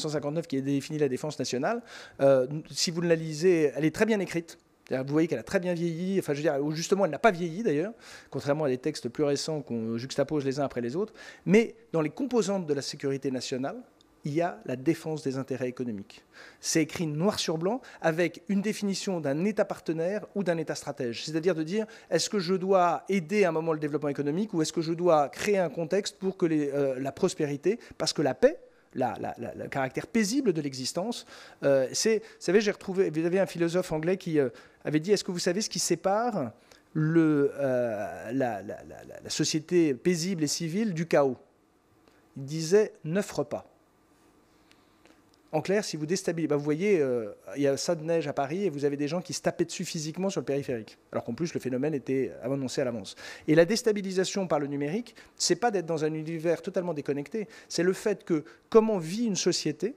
1959 qui défini la défense nationale, euh, si vous ne la lisez, elle est très bien écrite. Vous voyez qu'elle a très bien vieilli, enfin je veux dire, justement elle n'a pas vieilli d'ailleurs, contrairement à des textes plus récents qu'on juxtapose les uns après les autres, mais dans les composantes de la sécurité nationale, il y a la défense des intérêts économiques. C'est écrit noir sur blanc avec une définition d'un État partenaire ou d'un État stratège. C'est-à-dire de dire, est-ce que je dois aider à un moment le développement économique ou est-ce que je dois créer un contexte pour que les, euh, la prospérité, parce que la paix, le caractère paisible de l'existence. Euh, c'est, vous savez, j'ai retrouvé, vous avez un philosophe anglais qui euh, avait dit, est-ce que vous savez ce qui sépare le, euh, la, société paisible et civile du chaos Il disait neuf repas. En clair, si vous déstabilisez, bah, vous voyez, euh, il y a ça de neige à Paris et vous avez des gens qui se tapaient dessus physiquement sur le périphérique. Alors qu'en plus, le phénomène était annoncé à l'avance. Et la déstabilisation par le numérique, c'est pas d'être dans un univers totalement déconnecté, c'est le fait que comment vit une société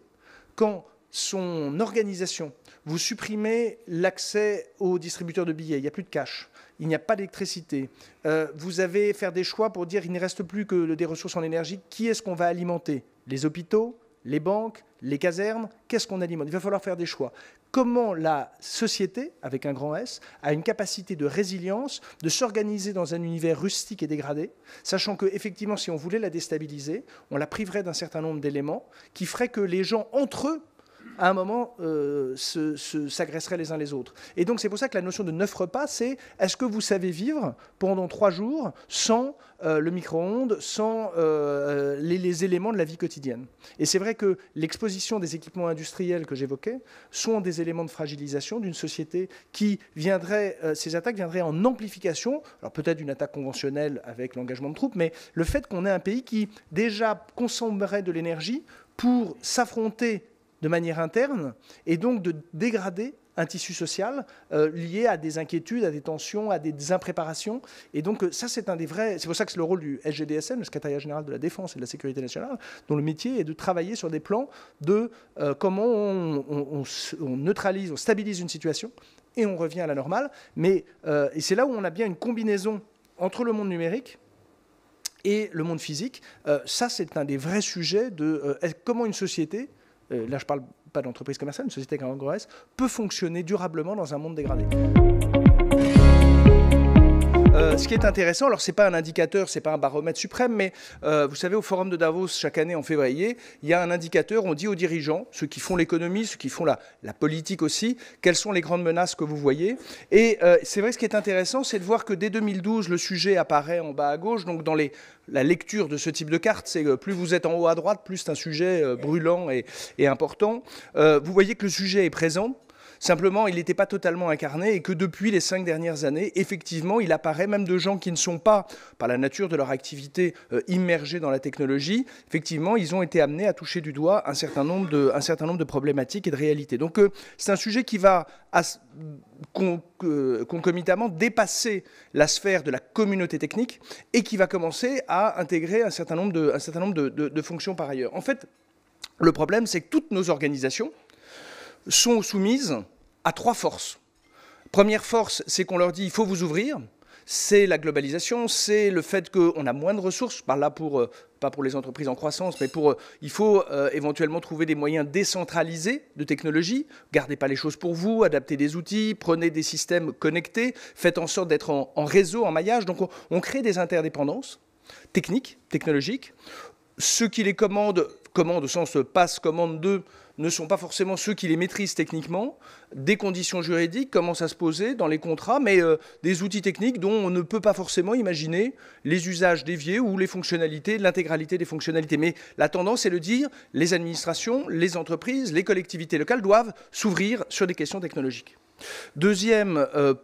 quand son organisation, vous supprimez l'accès aux distributeurs de billets, il n'y a plus de cash, il n'y a pas d'électricité, euh, vous avez faire des choix pour dire il ne reste plus que des ressources en énergie, qui est-ce qu'on va alimenter Les hôpitaux les banques, les casernes, qu'est-ce qu'on alimente Il va falloir faire des choix. Comment la société, avec un grand S, a une capacité de résilience, de s'organiser dans un univers rustique et dégradé, sachant que effectivement, si on voulait la déstabiliser, on la priverait d'un certain nombre d'éléments qui feraient que les gens entre eux à un moment, euh, s'agresseraient les uns les autres. Et donc, c'est pour ça que la notion de neuf repas, c'est est-ce que vous savez vivre pendant trois jours sans euh, le micro-ondes, sans euh, les, les, éléments de la vie quotidienne Et c'est vrai que l'exposition des équipements industriels que j'évoquais sont des éléments de fragilisation d'une société qui viendrait, ces attaques viendraient en amplification, alors peut-être une attaque conventionnelle avec l'engagement de troupes, mais le fait qu'on ait un pays qui déjà consommerait de l'énergie pour s'affronter de manière interne et donc de dégrader un tissu social euh, lié à des inquiétudes, à des tensions, à des impréparations. Et donc euh, ça, c'est un des vrais. C'est pour ça que c'est le rôle du SGDSN, le Secrétariat général de la Défense et de la Sécurité nationale, dont le métier est de travailler sur des plans de euh, comment on, neutralise, on stabilise une situation et on revient à la normale. Mais et c'est là où on a bien une combinaison entre le monde numérique et le monde physique. ça, c'est un des vrais sujets de comment une société euh, là je parle pas d'entreprise commerciale, une société qui peut fonctionner durablement dans un monde dégradé. Euh, ce qui est intéressant, alors c'est pas un indicateur, c'est pas un baromètre suprême, mais euh, vous savez, au Forum de Davos, chaque année en février, il y a un indicateur, on dit aux dirigeants, ceux qui font l'économie, ceux qui font la, politique aussi, quelles sont les grandes menaces que vous voyez. Et euh, c'est vrai, ce qui est intéressant, c'est de voir que dès 2012, le sujet apparaît en bas à gauche, donc dans la lecture de ce type de carte, c'est que plus vous êtes en haut à droite, plus c'est un sujet brûlant et important. vous voyez que le sujet est présent. Simplement, il n'était pas totalement incarné et que depuis les cinq dernières années, effectivement, il apparaît même de gens qui ne sont pas, par la nature de leur activité, euh, immergés dans la technologie. Effectivement, ils ont été amenés à toucher du doigt un certain nombre de, problématiques et de réalités. Donc, euh, c'est un sujet qui va concomitamment dépasser la sphère de la communauté technique et qui va commencer à intégrer un certain nombre de, de fonctions par ailleurs. En fait, le problème, c'est que toutes nos organisations sont soumises à trois forces. Première force, c'est qu'on leur dit il faut vous ouvrir. C'est la globalisation, c'est le fait qu'on a moins de ressources, par là pour, euh, pas pour les entreprises en croissance, mais pour, euh, il faut euh, éventuellement trouver des moyens décentralisés de technologie. Gardez pas les choses pour vous, adaptez des outils, prenez des systèmes connectés, faites en sorte d'être en, réseau, en maillage. Donc on, on crée des interdépendances techniques, technologiques. Ceux qui les commandent commande au sens passe-commande 2 ne sont pas forcément ceux qui les maîtrisent techniquement, des conditions juridiques commencent à se poser dans les contrats, mais euh, des outils techniques dont on ne peut pas forcément imaginer les usages déviés ou les fonctionnalités, l'intégralité des fonctionnalités. Mais la tendance est de dire les administrations, les entreprises, les collectivités locales doivent s'ouvrir sur des questions technologiques. Deuxième euh,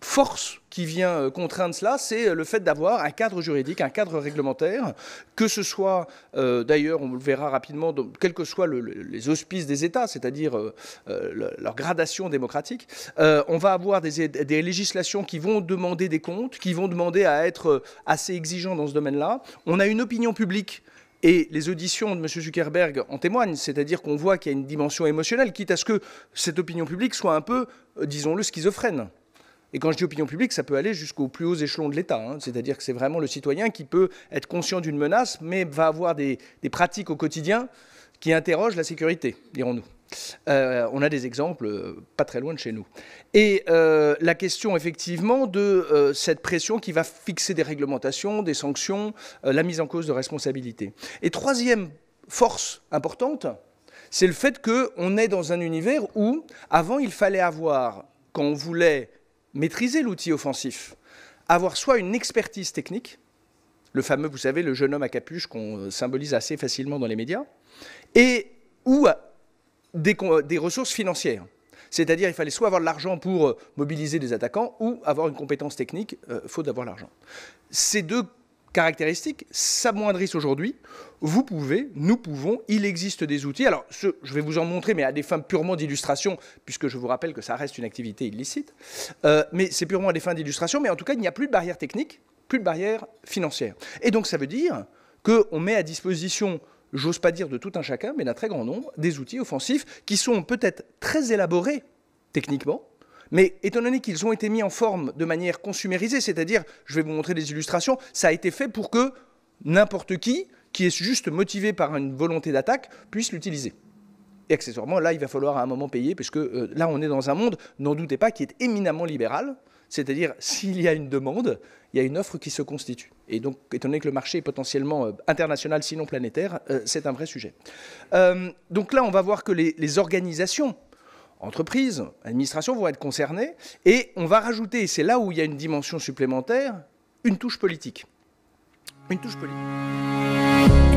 force qui vient euh, contraindre cela, c'est euh, le fait d'avoir un cadre juridique, un cadre réglementaire, que ce soit, euh, d'ailleurs, on le verra rapidement, quels que soient les auspices des États, c'est-à-dire leur gradation démocratique, on va avoir des, des, législations qui vont demander des comptes, qui vont demander à être assez exigeants dans ce domaine-là. On a une opinion publique et les auditions de M. Zuckerberg en témoignent, c'est-à-dire qu'on voit qu'il y a une dimension émotionnelle, quitte à ce que cette opinion publique soit un peu, disons-le, schizophrène. Et quand je dis opinion publique, ça peut aller jusqu'aux plus hauts échelons de l'État. Hein. C'est-à-dire que c'est vraiment le citoyen qui peut être conscient d'une menace, mais va avoir des, pratiques au quotidien qui interrogent la sécurité, dirons-nous. Euh, on a des exemples euh, pas très loin de chez nous. Et euh, la question effectivement de cette pression qui va fixer des réglementations, des sanctions, la mise en cause de responsabilité. Et troisième force importante, c'est le fait qu'on est dans un univers où avant il fallait avoir, quand on voulait maîtriser l'outil offensif, avoir soit une expertise technique, le fameux, vous savez, le jeune homme à capuche qu'on symbolise assez facilement dans les médias, et ou euh, des, ressources financières. C'est-à-dire, il fallait soit avoir de l'argent pour euh, mobiliser des attaquants ou avoir une compétence technique, faut euh, faute d'avoir l'argent. Ces deux caractéristiques s'amoindrissent aujourd'hui, vous pouvez, nous pouvons, il existe des outils. Alors, je vais vous en montrer, mais à des fins purement d'illustration, puisque je vous rappelle que ça reste une activité illicite. Euh, mais c'est purement à des fins d'illustration. Mais en tout cas, il n'y a plus de barrière technique, plus de barrière financière. Et donc, ça veut dire qu'on met à disposition j'ose pas dire de tout un chacun, mais d'un très grand nombre, des outils offensifs qui sont peut-être très élaborés techniquement, mais étant donné qu'ils ont été mis en forme de manière consumérisée, c'est-à-dire, je vais vous montrer des illustrations, ça a été fait pour que n'importe qui, qui est juste motivé par une volonté d'attaque, puisse l'utiliser. Et accessoirement, là, il va falloir à un moment payer, puisque euh, là, on est dans un monde, n'en doutez pas, qui est éminemment libéral. C'est-à-dire, s'il y a une demande, il y a une offre qui se constitue. Et donc, étant donné que le marché est potentiellement euh, international, sinon planétaire, euh, c'est un vrai sujet. donc là, on va voir que les organisations entreprises, administrations vont être concernées. Et on va rajouter, et c'est là où il y a une dimension supplémentaire, une touche politique. Une touche politique.